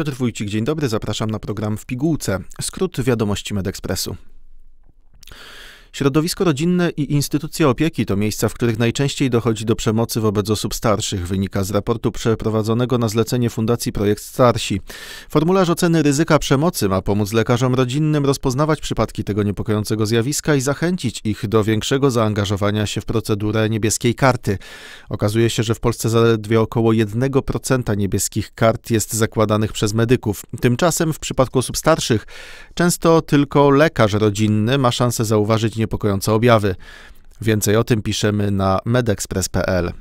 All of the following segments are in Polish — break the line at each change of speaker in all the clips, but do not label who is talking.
Piotr Wójcik, dzień dobry, zapraszam na program w pigułce, skrót wiadomości MedExpressu. Środowisko rodzinne i instytucje opieki to miejsca, w których najczęściej dochodzi do przemocy wobec osób starszych, wynika z raportu przeprowadzonego na zlecenie Fundacji Projekt Starsi. Formularz oceny ryzyka przemocy ma pomóc lekarzom rodzinnym rozpoznawać przypadki tego niepokojącego zjawiska i zachęcić ich do większego zaangażowania się w procedurę niebieskiej karty. Okazuje się, że w Polsce zaledwie około 1% niebieskich kart jest zakładanych przez medyków. Tymczasem w przypadku osób starszych często tylko lekarz rodzinny ma szansę zauważyć niepokojące niepokojące objawy. Więcej o tym piszemy na medexpress.pl.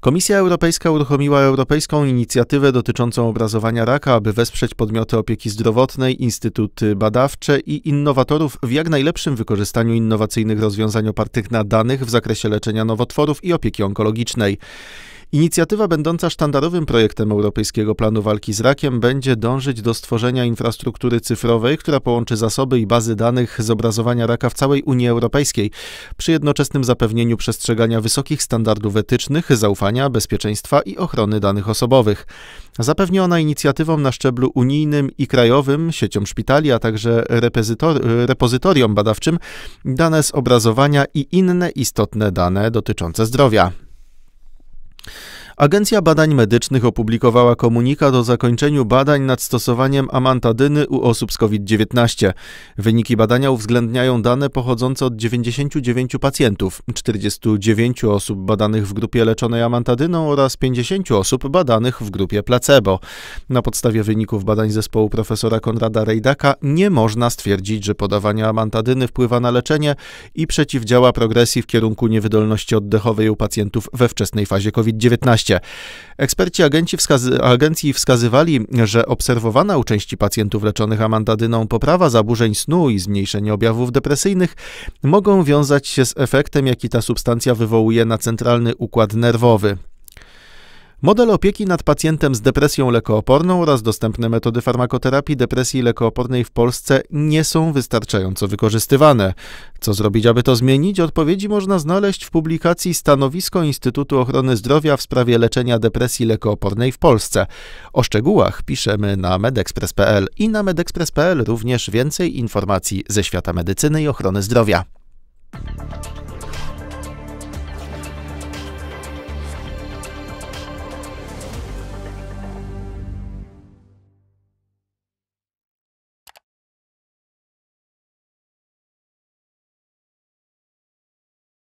Komisja Europejska uruchomiła europejską inicjatywę dotyczącą obrazowania raka, aby wesprzeć podmioty opieki zdrowotnej, instytuty badawcze i innowatorów w jak najlepszym wykorzystaniu innowacyjnych rozwiązań opartych na danych w zakresie leczenia nowotworów i opieki onkologicznej. Inicjatywa będąca sztandarowym projektem Europejskiego Planu Walki z Rakiem będzie dążyć do stworzenia infrastruktury cyfrowej, która połączy zasoby i bazy danych z obrazowania raka w całej Unii Europejskiej, przy jednoczesnym zapewnieniu przestrzegania wysokich standardów etycznych, zaufania, bezpieczeństwa i ochrony danych osobowych. Zapewni ona inicjatywom na szczeblu unijnym i krajowym, sieciom szpitali, a także repozytoriom badawczym dane z obrazowania i inne istotne dane dotyczące zdrowia. Agencja Badań Medycznych opublikowała komunikat o zakończeniu badań nad stosowaniem amantadyny u osób z COVID-19. Wyniki badania uwzględniają dane pochodzące od 99 pacjentów, 49 osób badanych w grupie leczonej amantadyną oraz 50 osób badanych w grupie placebo. Na podstawie wyników badań zespołu profesora Konrada Rejdaka nie można stwierdzić, że podawanie amantadyny wpływa na leczenie i przeciwdziała progresji w kierunku niewydolności oddechowej u pacjentów we wczesnej fazie COVID-19 mieście. Eksperci wskazy agencji wskazywali, że obserwowana u części pacjentów leczonych amandadyną poprawa zaburzeń snu i zmniejszenie objawów depresyjnych mogą wiązać się z efektem, jaki ta substancja wywołuje na centralny układ nerwowy. Model opieki nad pacjentem z depresją lekooporną oraz dostępne metody farmakoterapii depresji lekoopornej w Polsce nie są wystarczająco wykorzystywane. Co zrobić, aby to zmienić? Odpowiedzi można znaleźć w publikacji Stanowisko Instytutu Ochrony Zdrowia w sprawie leczenia depresji lekoopornej w Polsce. O szczegółach piszemy na medexpress.pl i na medexpress.pl również więcej informacji ze świata medycyny i ochrony zdrowia.